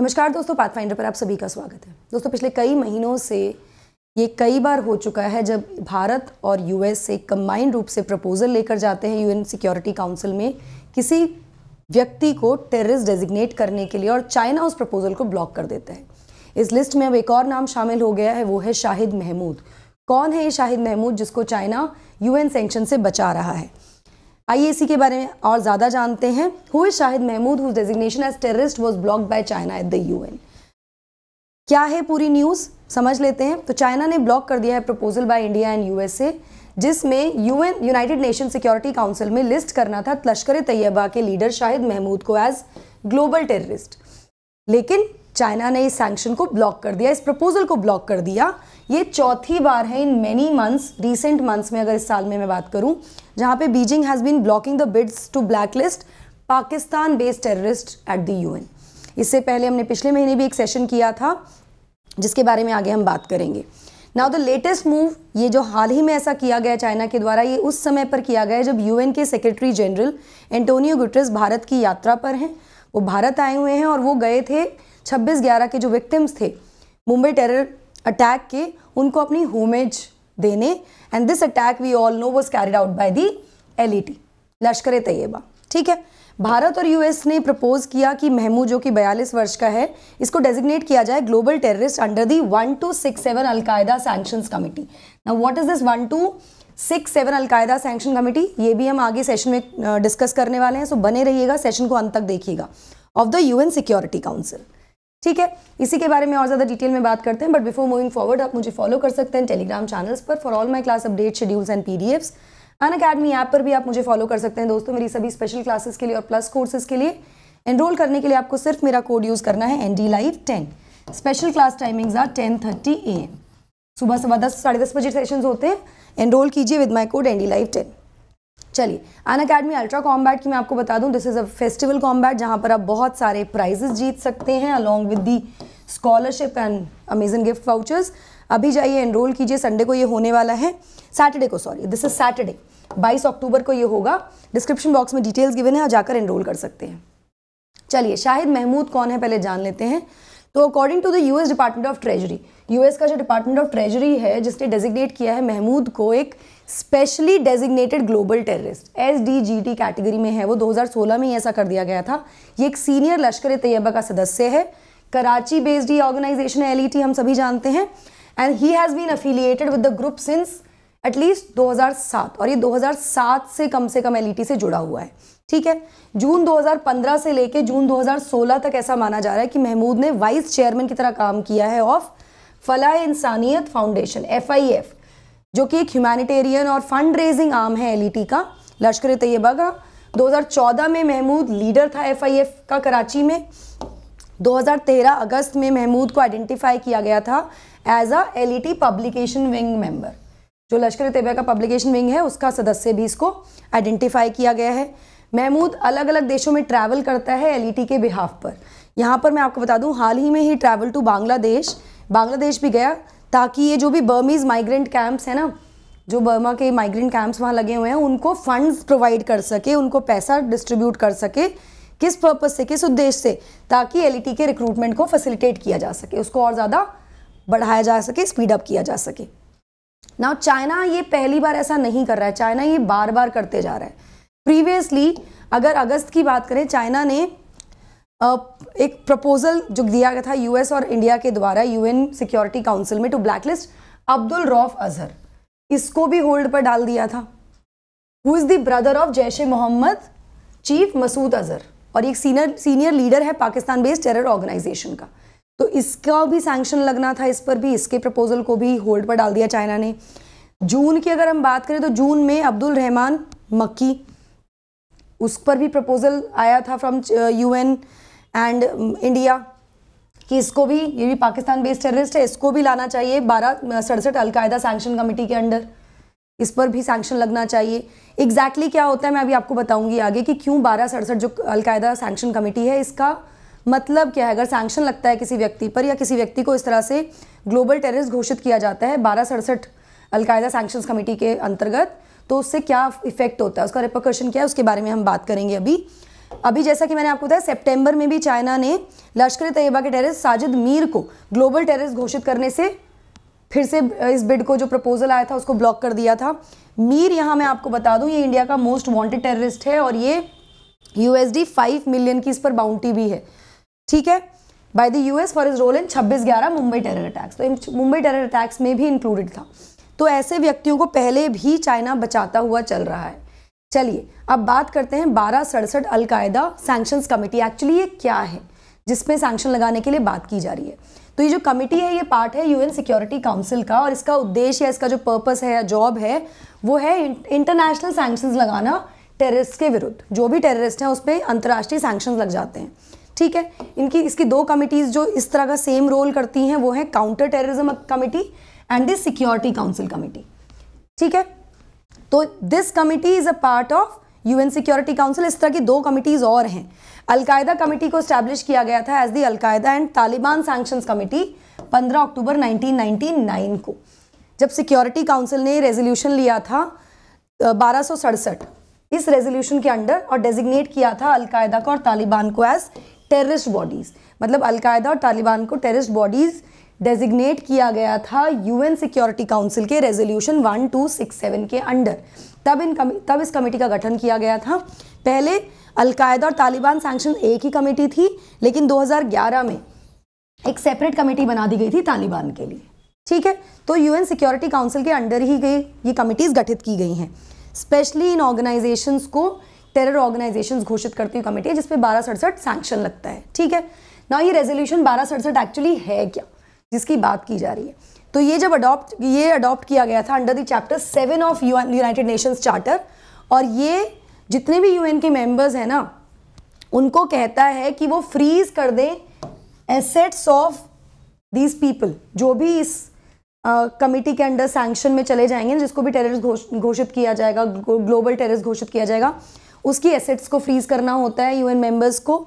नमस्कार दोस्तों पाथफाइंडर पर आप सभी का स्वागत है दोस्तों पिछले कई महीनों से ये कई बार हो चुका है जब भारत और यूएस से कम्बाइंड रूप से प्रपोजल लेकर जाते हैं यूएन सिक्योरिटी काउंसिल में किसी व्यक्ति को टेररिस्ट डेजिग्नेट करने के लिए और चाइना उस प्रपोजल को ब्लॉक कर देता है इस लिस्ट में अब एक और नाम शामिल हो गया है वो है शाहिद महमूद कौन है ये शाहिद महमूद जिसको चाइना यूएन सेंक्शन से बचा रहा है आईएसी के बारे में और ज़्यादा जानते हैं who is Shahid Mahmood designation as terrorist was block by China at the UN क्या है पूरी न्यूज़ समझ लेते हैं तो चाइना ने ब्लॉक कर दिया है proposal by India and USA जिसमें UN United Nation security council में लिस्ट करना था लश्कर तैयबा के लीडर शाहिद महमूद को एज ग्लोबल टेररिस्ट लेकिन चाइना ने इस सैंक्शन को ब्लॉक कर दिया इस प्रपोजल को ब्लॉक कर दिया ये चौथी बार है in many months recent months में अगर इस साल में मैं बात करूं जहां पे Beijing has been blocking the bids to blacklist Pakistan based terrorist at the UN इससे पहले हमने पिछले महीने भी एक सेशन किया था जिसके बारे में आगे हम बात करेंगे नाउ द लेटेस्ट मूव ये जो हाल ही में ऐसा किया गया चाइना के द्वारा ये उस समय पर किया गया जब यू के secretary general Antonio Guterres Bharat की यात्रा पर हैं वो भारत आए हुए हैं और वो गए थे छब्बीस ग्यारह के जो विक्टिम्स थे मुंबई टेरर अटैक के उनको अपनी होमेज देने and this attack we all know was carried out by the T Lashkar Taiba ठीक है भारत और यूएस ने प्रपोज किया कि महमू जो कि 42 वर्ष का है इसको डेजिग्नेट किया जाए global terrorist under the one two six seven al Qaeda sanction committee ना what is this one two six seven al Qaeda sanction committee ये भी हम आगे सेशन में डिस्कस करने वाले हैं सो बने रहिएगा सेशन को अंत तक देखिएगा of the UN security council ठीक है इसी के बारे में और ज़्यादा डिटेल में बात करते हैं बट बिफोर मूविंग फॉरवर्ड आप मुझे फॉलो कर सकते हैं टेलीग्राम चैनल्स पर for all my class update schedules and P D Fs Unacademy app पर भी आप मुझे फॉलो कर सकते हैं दोस्तों मेरी सभी स्पेशल क्लासेस के लिए और प्लस कोर्सेज के लिए एनरोल करने के लिए आपको सिर्फ मेरा कोड यूज़ करना है N D live ten special class timings are ten thirty A M सुबह सवा दस साढ़े दस बजे सेशन होते हैं एनरोल कीजिए with my code N D live ten चलिए अन अकेडमी अल्ट्रा कॉम्बैट की मैं आपको बता दूं this is a festival combat जहां पर आप बहुत सारे प्राइजेस जीत सकते हैं along with the scholarship and amazing gift vouchers अभी जाइए एनरोल कीजिए संडे को ये होने वाला है सैटरडे को सॉरी दिस इज़ सैटरडे 22 अक्टूबर को ये होगा डिस्क्रिप्शन बॉक्स में डिटेल्स गिवन है और जाकर एनरोल कर सकते हैं चलिए शाहिद महमूद कौन है पहले जान लेते हैं तो according to the US department of treasury US का जो डिपार्टमेंट ऑफ ट्रेजरी है जिसने डेजिग्नेट किया है महमूद को एक specially designated global terrorist S D G T category में है वो 2016 में ही ऐसा कर दिया गया था ये एक सीनियर लश्कर तैयबा का सदस्य है कराची बेस्ड ये ऑर्गेनाइजेशन है एल e हम सभी जानते हैं and he has been affiliated with the group since at least 2007 और ये 2007 से कम से कम एल e से जुड़ा हुआ है ठीक है जून 2015 से लेके जून 2016 तक ऐसा माना जा रहा है कि महमूद ने वाइस चेयरमैन की तरह काम किया है ऑफ फलाह इंसानियत फाउंडेशन एफ आई एफ जो कि एक ह्यूमैनिटेरियन और फंड रेजिंग आर्म है एल e का लश्कर तैयबा का 2014 में महमूद लीडर था एफआईएफ का कराची में 2013 अगस्त में महमूद को आइडेंटिफाई किया गया था as a L publication wing member जो लश्कर तैयबा का पब्लिकेशन विंग है उसका सदस्य भी इसको आइडेंटिफाई किया गया है महमूद अलग अलग देशों में ट्रैवल करता है एल e के बिहाफ पर यहाँ पर मैं आपको बता दूँ हाल ही में he travel to Bangladesh Bangladesh भी गया ताकि ये जो भी बर्मीज़ माइग्रेंट कैंप्स हैं ना जो बर्मा के माइग्रेंट कैंप्स वहाँ लगे हुए हैं उनको फंड्स प्रोवाइड कर सके उनको पैसा डिस्ट्रीब्यूट कर सके किस पर्पज़ से किस उद्देश्य से ताकि एल e के रिक्रूटमेंट को फैसिलिटेट किया जा सके उसको और ज़्यादा बढ़ाया जा सके स्पीड अप किया जा सके ना चाइना ये पहली बार ऐसा नहीं कर रहा है चाइना ये बार बार करते जा रहा है प्रीवियसली अगर अगस्त की बात करें चाइना ने एक प्रपोजल जो दिया गया था यूएस और इंडिया के द्वारा यूएन सिक्योरिटी काउंसिल में टू ब्लैकलिस्ट अब्दुल रौफ अजहर इसको भी होल्ड पर डाल दिया था who is the brother of Jaish e Mohammed chief Masood Azhar और एक सीनियर सीनियर लीडर है पाकिस्तान बेस्ड टेरर ऑर्गेनाइजेशन का तो इसका भी सैंक्शन लगना था इस पर भी इसके प्रपोजल को भी होल्ड पर डाल दिया चाइना ने जून की अगर हम बात करें तो जून में अब्दुल रहमान मक्की उस पर भी प्रपोजल आया था from UN and India um, कि इसको भी ये भी पाकिस्तान बेस्ड टेररिस्ट है इसको भी लाना चाहिए बारह सड़सठ अलकायदा सैंक्शन कमेटी के अंडर इस पर भी सैंक्शन लगना चाहिए एग्जैक्टली exactly क्या होता है मैं अभी आपको बताऊंगी आगे कि क्यों बारह सड़सठ जो अलकायदा सैंक्शन कमेटी है इसका मतलब क्या है अगर सैंक्शन लगता है किसी व्यक्ति पर या किसी व्यक्ति को इस तरह से ग्लोबल टेररिस्ट घोषित किया जाता है बारह सड़सठ अलकायदा सैंक्शन कमेटी के अंतर्गत तो उससे क्या इफेक्ट होता है उसका रिपोकर्शन क्या है उसके बारे में हम बात करेंगे अभी अभी जैसा कि मैंने आपको बताया सितंबर में भी चाइना ने लश्कर तैयबा के टेररिस्ट साजिद मीर को ग्लोबल टेररिस्ट घोषित करने से फिर से इस बिड को जो प्रपोजल आया था उसको ब्लॉक कर दिया था मीर यहाँ मैं आपको बता दूँ ये इंडिया का मोस्ट वांटेड टेररिस्ट है और ये यूएसडी फाइव मिलियन की इस पर बाउंटी भी है ठीक है by the US for his role in छब्बीस ग्यारह मुंबई टेरर अटैक्स तो मुंबई टेरर अटैक्स में भी इंक्लूडेड था तो ऐसे व्यक्तियों को पहले भी चाइना बचाता हुआ चल रहा है चलिए अब बात करते हैं बारह सड़सठ अलकायदा सैंक्शंस कमेटी एक्चुअली ये क्या है जिसमें सैंक्शन लगाने के लिए बात की जा रही है तो ये जो कमेटी है ये पार्ट है यूएन सिक्योरिटी काउंसिल का और इसका उद्देश्य या इसका जो पर्पस है या जॉब है वो है इंटरनेशनल सैंक्शंस लगाना टेररिस्ट के विरुद्ध जो भी टेररिस्ट हैं उस पर अंतर्राष्ट्रीय सैंक्शन लग जाते हैं ठीक है इनकी इसकी दो कमिटीज़ जो इस तरह का सेम रोल करती हैं वो है counter terrorism committee and the security council committee ठीक है तो this committee is a part of UN security council इस तरह की दो कमिटीज़ और हैं अलकायदा कमेटी को स्टैब्लिश किया गया था as the al Qaeda and Taliban sanctions committee 15 अक्टूबर 1999 को जब सिक्योरिटी काउंसिल ने रेजोल्यूशन लिया था बारह इस रेजोल्यूशन के अंडर और डेजिग्नेट किया था अलकायदा को और तालिबान को एज टेररिस्ट बॉडीज़ मतलब अलकायदा और तालिबान को टेररिस्ट बॉडीज़ डेजिग्नेट किया गया था यूएन सिक्योरिटी काउंसिल के रेजोल्यूशन 1267 के अंडर तब इन कम, तब इस कमेटी का गठन किया गया था पहले अलकायदा और तालिबान सैंक्शन एक ही कमेटी थी लेकिन 2011 में एक सेपरेट कमेटी बना दी गई थी तालिबान के लिए ठीक है तो यूएन सिक्योरिटी काउंसिल के अंडर ही गई ये कमेटीज़ गठित की गई हैं स्पेशली इन ऑर्गेनाइजेशंस को टेरर ऑर्गेनाइजेशन घोषित करती हुई कमेटी है जिसपे बारह सड़सठ सैंक्शन लगता है ठीक है ना ये रेजोल्यूशन बारह सड़सठ एक्चुअली है क्या जिसकी बात की जा रही है तो ये जब अडॉप्ट ये अडॉप्ट किया गया था under the chapter seven of United Nations charter और ये जितने भी यूएन के मेंबर्स हैं ना उनको कहता है कि वो फ्रीज कर दें एसेट्स ऑफ दीज पीपल जो भी इस कमिटी uh, के अंडर सैंक्शन में चले जाएंगे जिसको भी टेररिस्ट घोष घोषित किया जाएगा ग्लोबल टेररिस्ट घोषित किया जाएगा उसकी एसेट्स को फ्रीज करना होता है यूएन मेंबर्स को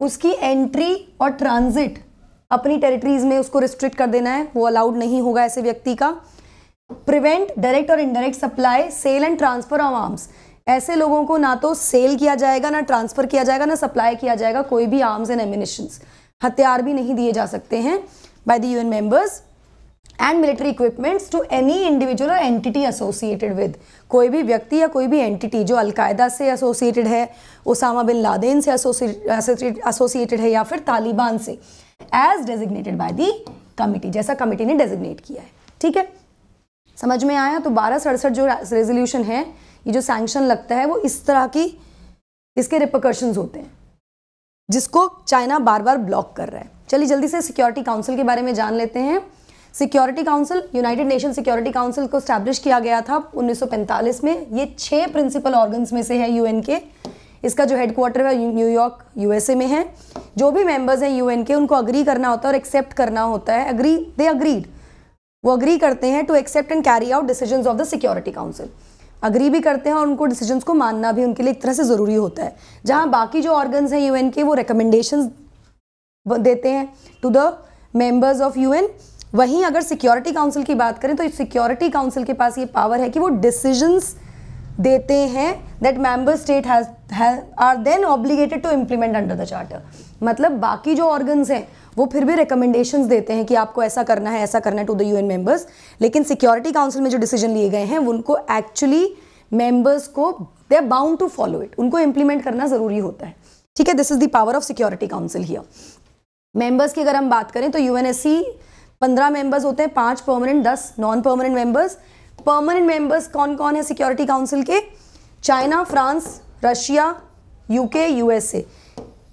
उसकी एंट्री और ट्रांजिट अपनी टेरिटरीज में उसको रिस्ट्रिक्ट कर देना है वो अलाउड नहीं होगा ऐसे व्यक्ति का प्रिवेंट डायरेक्ट और indirect supply sale and transfer of arms ऐसे लोगों को ना तो सेल किया जाएगा ना ट्रांसफर किया जाएगा ना सप्लाई किया जाएगा कोई भी आर्म्स एंड एमिनेशन हथियार भी नहीं दिए जा सकते हैं by the UN members and military equipments to any individual और एंटिटी एसोसिएटेड विद कोई भी व्यक्ति या कोई भी एंटिटी जो अलकायदा से एसोसिएटेड है ओसामा बिन लादेन से एसोसिएटेड है या फिर तालिबान से as designated by the committee जैसा कमिटी ने डेजिग्नेट किया है ठीक है समझ में आया तो बारह सड़सठ जो रेजोल्यूशन है ये जो सैंक्शन लगता है वो इस तरह की इसके रिपोकर्शन होते हैं जिसको चाइना बार बार ब्लॉक कर रहा है चलिए जल्दी से सिक्योरिटी काउंसिल के बारे में जान लेते हैं security council United Nation security council को स्टैब्लिश किया गया था 1945 में ये छह प्रिंसिपल ऑर्गन्स में से है यूएन के इसका जो हेडक्वार्टर है न्यूयॉर्क यूएसए में है जो भी मेंबर्स हैं यूएन के उनको अग्री करना होता है और एक्सेप्ट करना होता है अग्री दे अग्रीड वो अग्री करते हैं to accept and carry out decision of the security council agree भी करते हैं और उनको डिसीजन को मानना भी उनके लिए एक तरह से ज़रूरी होता है जहाँ बाकी जो ऑर्गन्स हैं यूएन के वो रिकमेंडेशन देते हैं to the members of UN वहीं अगर सिक्योरिटी काउंसिल की बात करें तो सिक्योरिटी काउंसिल के पास ये पावर है कि वो डिसीजंस देते हैं that member state has are then obligated to implement under the charter मतलब बाकी जो ऑर्गन्स हैं वो फिर भी रिकमेंडेशंस देते हैं कि आपको ऐसा करना है ऐसा करना है टू द यूएन मेंबर्स लेकिन सिक्योरिटी काउंसिल में जो डिसीजन लिए गए हैं उनको एक्चुअली मेंबर्स को they are bound to follow it उनको इंप्लीमेंट करना ज़रूरी होता है ठीक है this is the power of security council here members की अगर हम बात करें तो यूएनएससी पंद्रह मेंबर्स होते हैं पांच परमानेंट दस non permanent members permanent members कौन कौन है सिक्योरिटी काउंसिल के China France Russia UK USA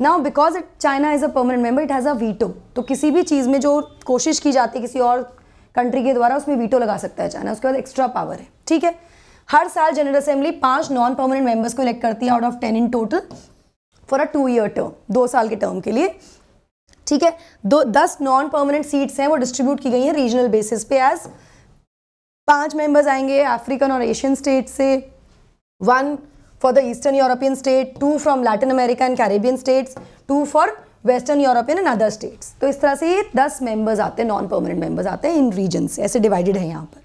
now because it China is a permanent member it has a veto तो किसी भी चीज़ में जो कोशिश की जाती है किसी और कंट्री के द्वारा उसमें वीटो लगा सकता है चाइना उसके बाद एक्स्ट्रा पावर है ठीक है हर साल जनरल असेंबली पांच नॉन परमानेंट मेंबर्स को इलेक्ट करती है out of ten in total for a two year term दो साल के टर्म के लिए ठीक है दो दस नॉन परमानेंट सीट्स हैं वो डिस्ट्रीब्यूट की गई हैं रीजनल बेसिस पे एज़ पांच मेंबर्स आएंगे अफ्रीकन और एशियन स्टेट से one for the eastern European state two from Latin America and Caribbean states two for western European and other states तो इस तरह से ये दस मेंबर्स आते हैं नॉन परमानेंट मेंबर्स आते हैं इन रीजन से ऐसे डिवाइडेड है यहाँ पर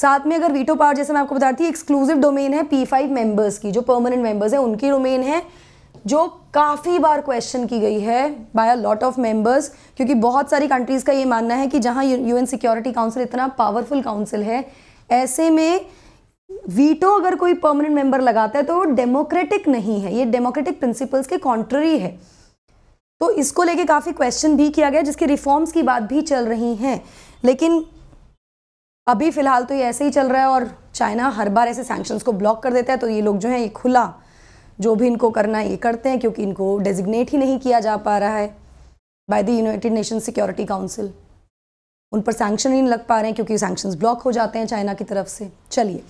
साथ में अगर वीटो पावर जैसे मैं आपको बताती हूँ एक्सक्लूसिव डोमेन है पी फाइव मेंबर्स की जो परमानेंट मेंबर्स है उनकी डोमेन है जो काफ़ी बार क्वेश्चन की गई है by a lot of members क्योंकि बहुत सारी कंट्रीज़ का ये मानना है कि जहाँ यूएन सिक्योरिटी काउंसिल इतना पावरफुल काउंसिल है ऐसे में वीटो अगर कोई परमानेंट मेंबर लगाता है तो वो डेमोक्रेटिक नहीं है ये डेमोक्रेटिक प्रिंसिपल्स के कॉन्ट्ररी है तो इसको लेके काफ़ी क्वेश्चन भी किया गया जिसकी रिफॉर्म्स की बात भी चल रही हैं लेकिन अभी फ़िलहाल तो ये ऐसे ही चल रहा है और चाइना हर बार ऐसे सैंक्शंस को ब्लॉक कर देता है तो ये लोग जो हैं ये खुला जो भी इनको करना है ये करते हैं क्योंकि इनको डेजिग्नेट ही नहीं किया जा पा रहा है by the United Nation security council उन पर सैंक्शन ही नहीं लग पा रहे हैं क्योंकि सैंक्शन ब्लॉक हो जाते हैं चाइना की तरफ से चलिए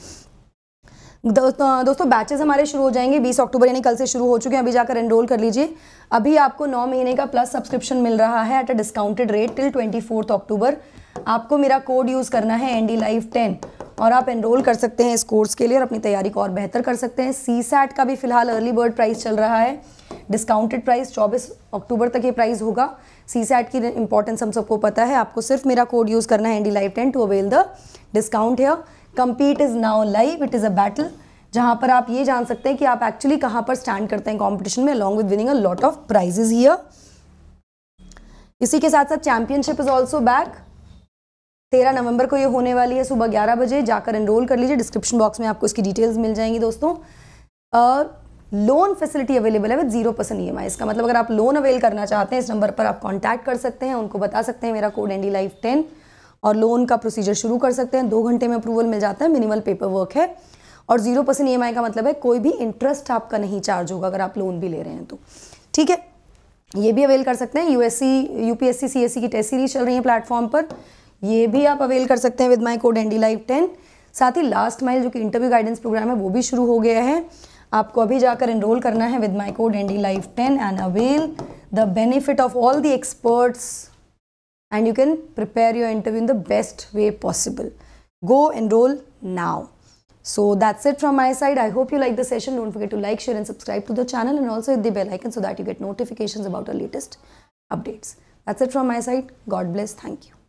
तो, दोस्तों दोस्तों बैचेस हमारे शुरू हो जाएंगे 20 अक्टूबर यानी कल से शुरू हो चुके हैं अभी जाकर एनरोल कर लीजिए अभी आपको 9 महीने का प्लस सब्सक्रिप्शन मिल रहा है at a discounted rate till twenty October आपको मेरा कोड यूज़ करना है एन डी टेन और आप एनरोल कर सकते हैं इस कोर्स के लिए और अपनी तैयारी को और बेहतर कर सकते हैं सी सैट का भी फिलहाल अर्ली बर्ड प्राइस चल रहा है डिस्काउंटेड प्राइस 24 अक्टूबर तक ये प्राइस होगा सी सैट की इंपॉर्टेंस हम सबको पता है आपको सिर्फ मेरा कोड यूज़ करना है Andy life ten to avail the discount है compete is now live it is a battle जहाँ पर आप ये जान सकते हैं कि आप एक्चुअली कहाँ पर स्टैंड करते हैं कॉम्पिटिशन में along with winning a lot of prizes here इसी के साथ साथ चैंपियनशिप इज़ ऑल्सो बैक तेरह नवंबर को ये होने वाली है सुबह ग्यारह बजे जाकर एनरोल कर लीजिए डिस्क्रिप्शन बॉक्स में आपको इसकी डिटेल्स मिल जाएंगी दोस्तों और लोन फैसिलिटी अवेलेबल है with zero percent E M I इसका मतलब अगर आप लोन अवेल करना चाहते हैं इस नंबर पर आप कॉन्टैक्ट कर सकते हैं उनको बता सकते हैं मेरा code Andy D life ten और लोन का प्रोसीजर शुरू कर सकते हैं दो घंटे में अप्रूवल मिल जाता है मिनिमल पेपर वर्क है और जीरो परसेंट ई का मतलब है कोई भी इंटरेस्ट आपका नहीं चार्ज होगा अगर आप लोन भी ले रहे हैं तो ठीक है ये भी अवेल कर सकते हैं यूएससी यूपीएससी सीएससी की टेस्ट सीरीज चल रही है प्लेटफॉर्म पर ये भी आप अवेल कर सकते हैं with my code Andy live ten साथ ही लास्ट माइल जो कि इंटरव्यू गाइडेंस प्रोग्राम है वो भी शुरू हो गया है आपको अभी जाकर एनरोल करना है with my code Andy live ten and avail the benefit of all the experts and you can prepare your interview in the best way possible. Go enroll now. So that's it from my side. I hope you like the session. Don't forget to like, share and subscribe to the channel and also hit the bell icon so that you get notifications about our latest updates. That's it from my side. God bless. Thank you.